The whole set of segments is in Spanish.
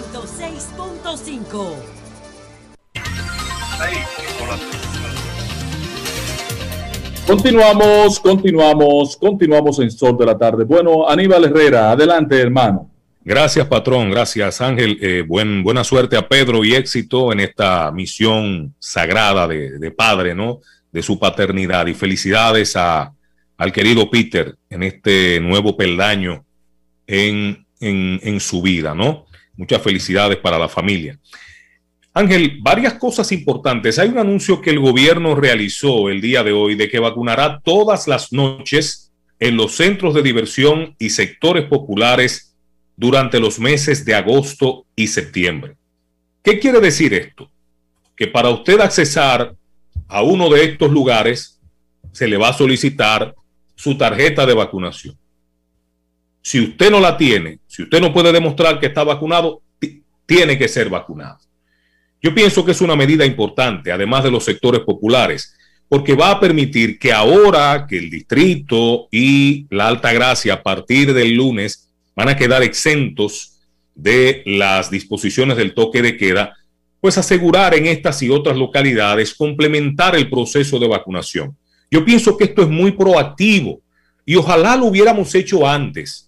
6.5 Continuamos, continuamos, continuamos en Sol de la Tarde. Bueno, Aníbal Herrera, adelante, hermano. Gracias, patrón. Gracias, Ángel. Eh, buen, buena suerte a Pedro y éxito en esta misión sagrada de, padre, ¿no? De su paternidad. Y felicidades a, al querido Peter en este nuevo peldaño en, su vida, ¿no? Muchas felicidades para la familia. Ángel, varias cosas importantes. Hay un anuncio que el gobierno realizó el día de hoy de que vacunará todas las noches en los centros de diversión y sectores populares durante los meses de agosto y septiembre. ¿Qué quiere decir esto? Que para usted accesar a uno de estos lugares, se le va a solicitar su tarjeta de vacunación. Si usted no la tiene, si usted no puede demostrar que está vacunado, tiene que ser vacunado. Yo pienso que es una medida importante, además de los sectores populares, porque va a permitir que ahora que el distrito y la Alta Gracia a partir del lunes van a quedar exentos de las disposiciones del toque de queda, pues asegurar en estas y otras localidades complementar el proceso de vacunación. Yo pienso que esto es muy proactivo y ojalá lo hubiéramos hecho antes.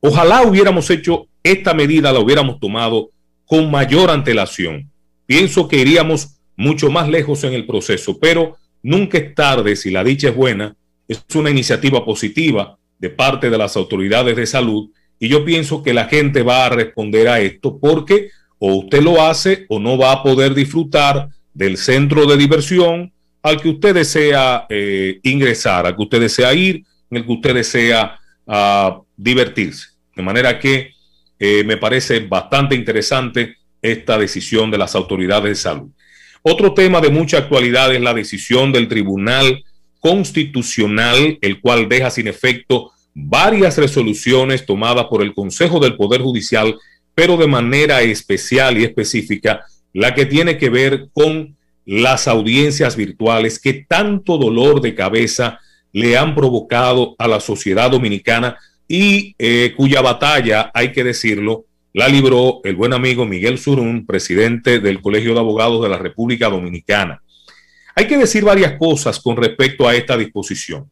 Ojalá hubiéramos hecho esta medida, la hubiéramos tomado con mayor antelación. Pienso que iríamos mucho más lejos en el proceso, pero nunca es tarde si la dicha es buena. Es una iniciativa positiva de parte de las autoridades de salud y yo pienso que la gente va a responder a esto porque o usted lo hace o no va a poder disfrutar del centro de diversión al que usted desea eh, ingresar, al que usted desea ir, en el que usted desea ah, divertirse. De manera que eh, me parece bastante interesante esta decisión de las autoridades de salud. Otro tema de mucha actualidad es la decisión del Tribunal Constitucional, el cual deja sin efecto varias resoluciones tomadas por el Consejo del Poder Judicial, pero de manera especial y específica la que tiene que ver con las audiencias virtuales que tanto dolor de cabeza le han provocado a la sociedad dominicana, y eh, cuya batalla, hay que decirlo, la libró el buen amigo Miguel Surún, presidente del Colegio de Abogados de la República Dominicana. Hay que decir varias cosas con respecto a esta disposición.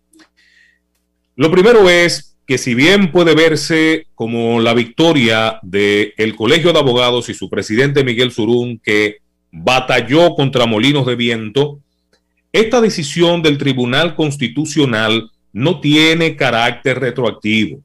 Lo primero es que si bien puede verse como la victoria del Colegio de Abogados y su presidente Miguel Surún, que batalló contra molinos de viento, esta decisión del Tribunal Constitucional no tiene carácter retroactivo.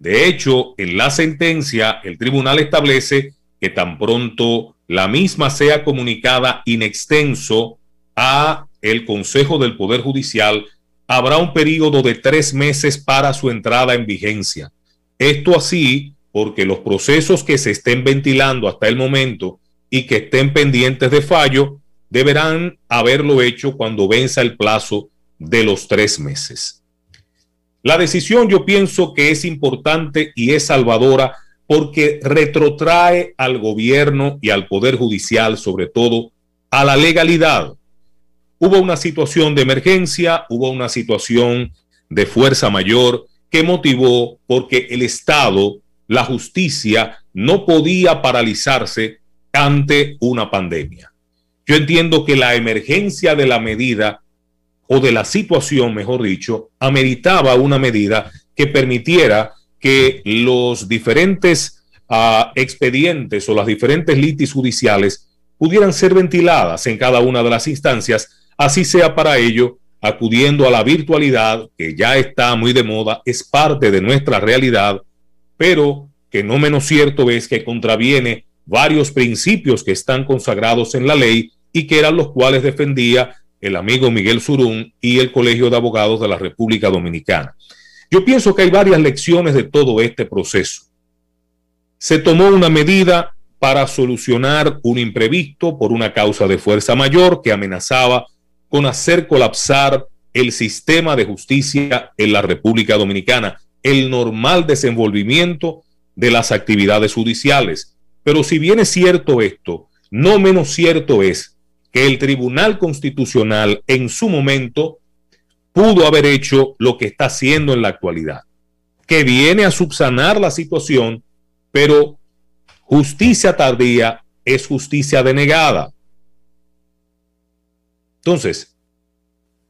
De hecho, en la sentencia, el tribunal establece que tan pronto la misma sea comunicada in extenso a el Consejo del Poder Judicial, habrá un periodo de tres meses para su entrada en vigencia. Esto así porque los procesos que se estén ventilando hasta el momento y que estén pendientes de fallo deberán haberlo hecho cuando venza el plazo de los tres meses. La decisión yo pienso que es importante y es salvadora porque retrotrae al gobierno y al poder judicial, sobre todo, a la legalidad. Hubo una situación de emergencia, hubo una situación de fuerza mayor que motivó porque el Estado, la justicia, no podía paralizarse ante una pandemia. Yo entiendo que la emergencia de la medida o de la situación, mejor dicho, ameritaba una medida que permitiera que los diferentes ah, expedientes o las diferentes litis judiciales pudieran ser ventiladas en cada una de las instancias, así sea para ello acudiendo a la virtualidad, que ya está muy de moda, es parte de nuestra realidad, pero que no menos cierto es que contraviene varios principios que están consagrados en la ley y que eran los cuales defendía el amigo Miguel Surún y el Colegio de Abogados de la República Dominicana. Yo pienso que hay varias lecciones de todo este proceso. Se tomó una medida para solucionar un imprevisto por una causa de fuerza mayor que amenazaba con hacer colapsar el sistema de justicia en la República Dominicana, el normal desenvolvimiento de las actividades judiciales. Pero si bien es cierto esto, no menos cierto es que el Tribunal Constitucional en su momento pudo haber hecho lo que está haciendo en la actualidad, que viene a subsanar la situación, pero justicia tardía es justicia denegada. Entonces,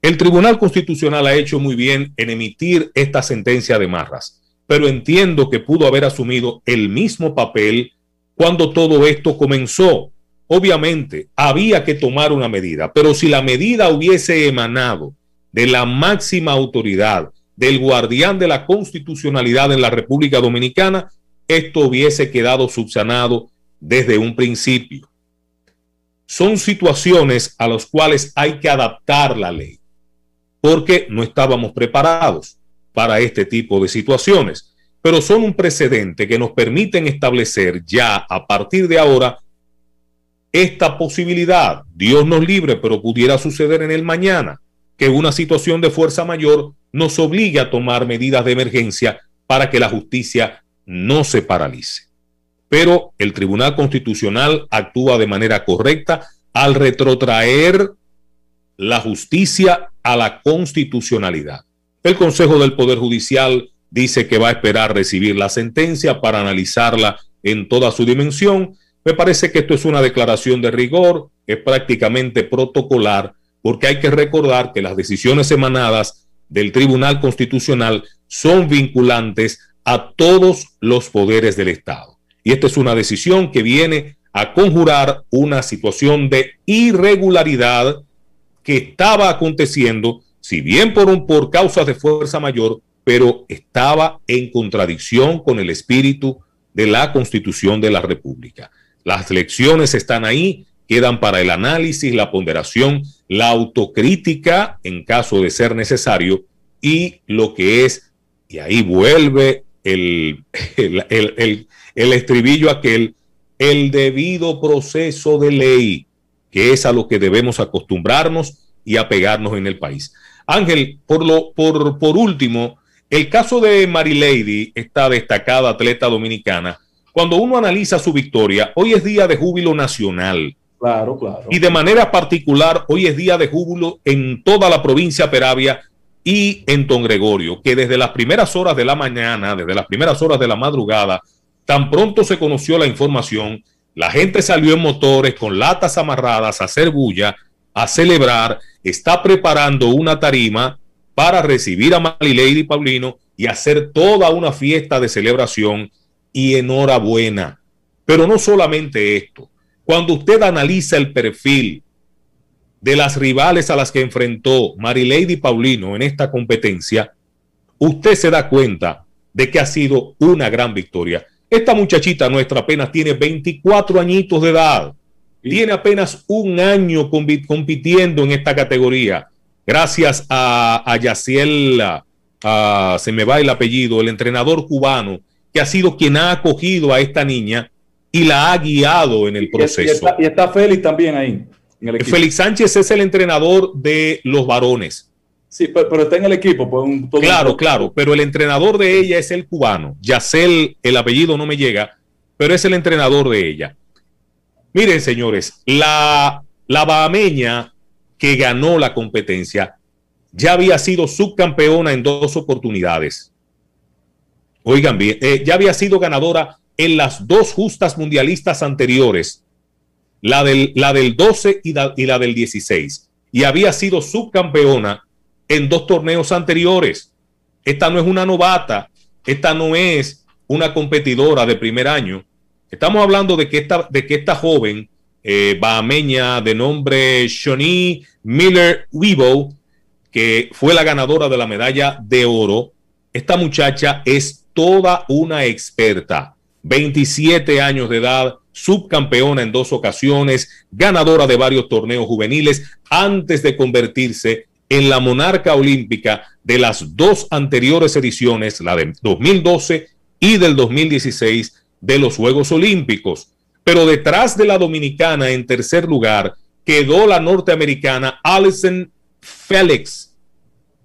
el Tribunal Constitucional ha hecho muy bien en emitir esta sentencia de marras, pero entiendo que pudo haber asumido el mismo papel cuando todo esto comenzó, Obviamente, había que tomar una medida, pero si la medida hubiese emanado de la máxima autoridad, del guardián de la constitucionalidad en la República Dominicana, esto hubiese quedado subsanado desde un principio. Son situaciones a las cuales hay que adaptar la ley, porque no estábamos preparados para este tipo de situaciones, pero son un precedente que nos permiten establecer ya a partir de ahora esta posibilidad, Dios nos libre, pero pudiera suceder en el mañana, que una situación de fuerza mayor nos obligue a tomar medidas de emergencia para que la justicia no se paralice. Pero el Tribunal Constitucional actúa de manera correcta al retrotraer la justicia a la constitucionalidad. El Consejo del Poder Judicial dice que va a esperar recibir la sentencia para analizarla en toda su dimensión me parece que esto es una declaración de rigor, es prácticamente protocolar, porque hay que recordar que las decisiones emanadas del Tribunal Constitucional son vinculantes a todos los poderes del Estado. Y esta es una decisión que viene a conjurar una situación de irregularidad que estaba aconteciendo, si bien por, un, por causas de fuerza mayor, pero estaba en contradicción con el espíritu de la Constitución de la República. Las lecciones están ahí, quedan para el análisis, la ponderación, la autocrítica en caso de ser necesario y lo que es, y ahí vuelve el, el, estribillo aquel, el debido proceso de ley, que es a lo que debemos acostumbrarnos y apegarnos en el país. Ángel, por, lo, por, por último, el caso de Marilady, esta destacada atleta dominicana, cuando uno analiza su victoria, hoy es día de júbilo nacional. Claro, claro. Y de manera particular, hoy es día de júbilo en toda la provincia Peravia y en Don Gregorio, que desde las primeras horas de la mañana, desde las primeras horas de la madrugada, tan pronto se conoció la información, la gente salió en motores con latas amarradas a hacer bulla, a celebrar, está preparando una tarima para recibir a y Paulino y hacer toda una fiesta de celebración y enhorabuena. Pero no solamente esto. Cuando usted analiza el perfil de las rivales a las que enfrentó y Paulino en esta competencia, usted se da cuenta de que ha sido una gran victoria. Esta muchachita nuestra apenas tiene 24 añitos de edad. Tiene apenas un año compitiendo en esta categoría. Gracias a, a Yaciel, se me va el apellido, el entrenador cubano que ha sido quien ha acogido a esta niña y la ha guiado en el proceso. Y, está, Félix también ahí. Félix Sánchez es el entrenador de los varones. Sí, pero, está en el equipo. Pues, claro, claro, pero el entrenador de ella es el cubano. Yacel, el apellido no me llega, pero es el entrenador de ella. Miren, señores, la, la bahameña que ganó la competencia ya había sido subcampeona en dos oportunidades Oigan bien, eh, ya había sido ganadora en las dos justas mundialistas anteriores, la del, la del 12 y la, del 16, y había sido subcampeona en dos torneos anteriores. Esta no es una novata, esta no es una competidora de primer año. Estamos hablando de que esta, de que esta joven eh, bahameña de nombre Shoni Miller webo que fue la ganadora de la medalla de oro, esta muchacha es toda una experta. 27 años de edad, subcampeona en dos ocasiones, ganadora de varios torneos juveniles antes de convertirse en la monarca olímpica de las dos anteriores ediciones, la de 2012 y del 2016 de los Juegos Olímpicos. Pero detrás de la dominicana en tercer lugar quedó la norteamericana Alison Felix,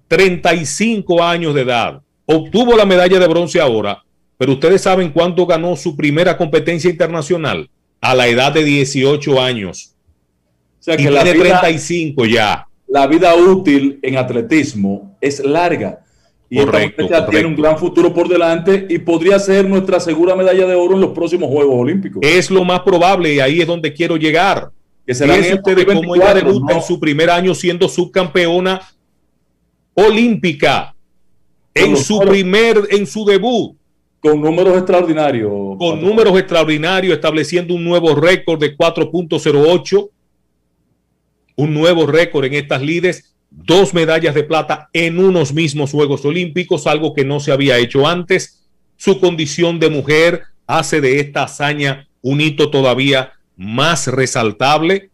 35 años de edad, obtuvo la medalla de bronce ahora, pero ustedes saben cuándo ganó su primera competencia internacional, a la edad de 18 años. O sea que la 35 ya. La vida útil en atletismo es larga. Y correcto, tiene un gran futuro por delante y podría ser nuestra segura medalla de oro en los próximos Juegos Olímpicos. Es lo más probable y ahí es donde quiero llegar. Que será ustedes cómo ella debuta en su primer año siendo subcampeona olímpica en su primer, en su debut. Con números extraordinarios. Con números extraordinarios, estableciendo un nuevo récord de 4.08, un nuevo récord en estas lides, dos medallas de plata en unos mismos Juegos Olímpicos, algo que no se había hecho antes. Su condición de mujer hace de esta hazaña un hito todavía más resaltable.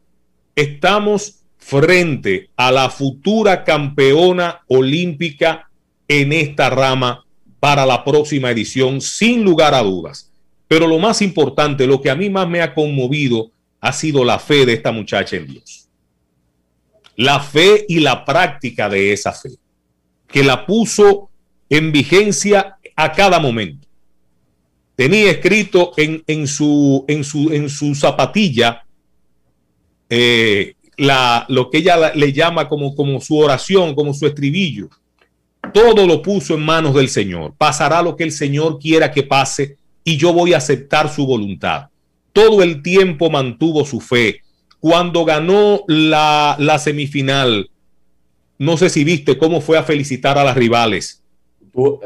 Estamos frente a la futura campeona olímpica en esta rama para la próxima edición, sin lugar a dudas. Pero lo más importante, lo que a mí más me ha conmovido, ha sido la fe de esta muchacha en Dios. La fe y la práctica de esa fe, que la puso en vigencia a cada momento. Tenía escrito en, su, en, su, en su, zapatilla eh, la, lo que ella le llama como, como su oración, como su estribillo todo lo puso en manos del Señor. Pasará lo que el Señor quiera que pase y yo voy a aceptar su voluntad. Todo el tiempo mantuvo su fe. Cuando ganó la, semifinal, no sé si viste cómo fue a felicitar a las rivales.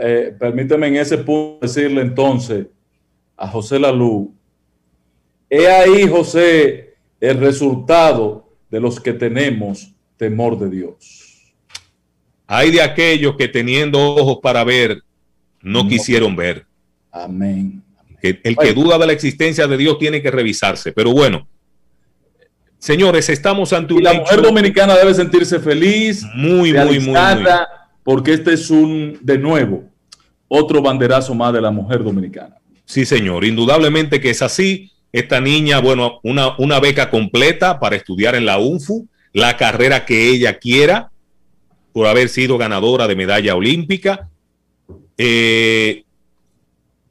Eh, permíteme en ese punto decirle entonces a José Lalú, he ahí, José, el resultado de los que tenemos temor de Dios. Hay de aquellos que teniendo ojos para ver, no, quisieron ver. Amén. El, que duda de la existencia de Dios tiene que revisarse. Pero bueno, señores, estamos ante un. la mujer dominicana debe sentirse feliz, muy, muy, muy, Porque este es un, de nuevo, otro banderazo más de la mujer dominicana. Sí, señor, indudablemente que es así. Esta niña, bueno, una, una beca completa para estudiar en la UNFU, la carrera que ella quiera por haber sido ganadora de medalla olímpica.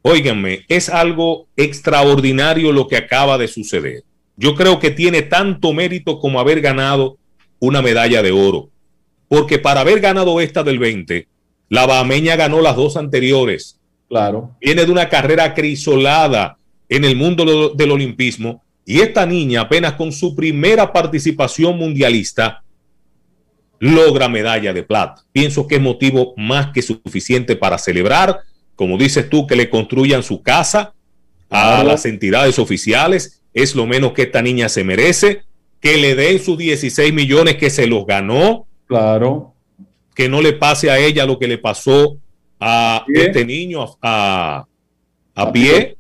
oíganme eh, es algo extraordinario lo que acaba de suceder. Yo creo que tiene tanto mérito como haber ganado una medalla de oro. Porque para haber ganado esta del 20, la Bahameña ganó las dos anteriores. Claro. Viene de una carrera crisolada en el mundo del olimpismo. Y esta niña, apenas con su primera participación mundialista, logra medalla de plata. Pienso que es motivo más que suficiente para celebrar, como dices tú, que le construyan su casa a las entidades oficiales, es lo menos que esta niña se merece, que le den sus 16 millones que se los ganó. Claro. Que no le pase a ella lo que le pasó a este niño a, pie.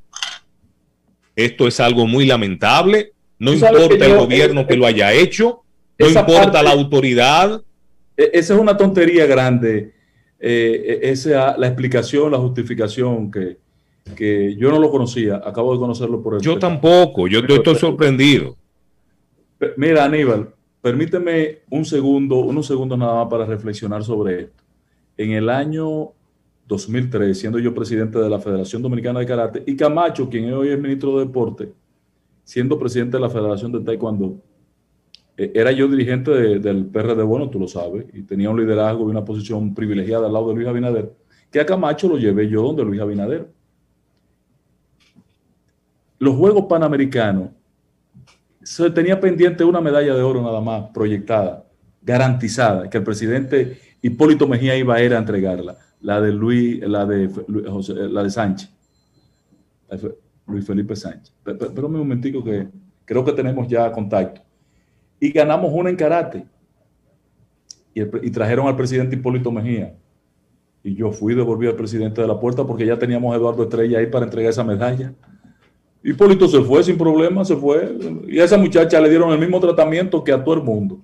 Esto es algo muy lamentable. No importa el gobierno eh, que lo haya hecho. No importa la autoridad. E-, esa es una tontería grande. Eh, e-, esa la explicación, la justificación que, yo no lo conocía, acabo de conocerlo por el. Yo tampoco, yo, yo estoy sorprendido. Mira, Aníbal, permíteme un segundo, unos segundos nada más para reflexionar sobre esto. En el año 2003, siendo yo presidente de la Federación Dominicana de Karate, y Camacho, quien hoy es ministro de Deporte, siendo presidente de la Federación de Taekwondo, eh, era yo dirigente del PRD, Bono, tú lo sabes, y tenía un liderazgo y una posición privilegiada al lado de Luis Abinader, que a Camacho lo llevé yo donde Luis Abinader. Los Juegos Panamericanos, se tenía pendiente una medalla de oro nada más proyectada, garantizada, que el presidente Hipólito Mejía iba a ir a entregarla, la de Luis, la de, eh, José, la de Sánchez, Luis Felipe Sánchez. Pero, pero un momentico que creo que tenemos ya contacto y ganamos una en karate. Y, trajeron al presidente Hipólito Mejía. Y yo fui, devolví al presidente de la puerta porque ya teníamos a Eduardo Estrella ahí para entregar esa medalla. Hipólito se fue sin problema, se fue. Y a esa muchacha le dieron el mismo tratamiento que a todo el mundo.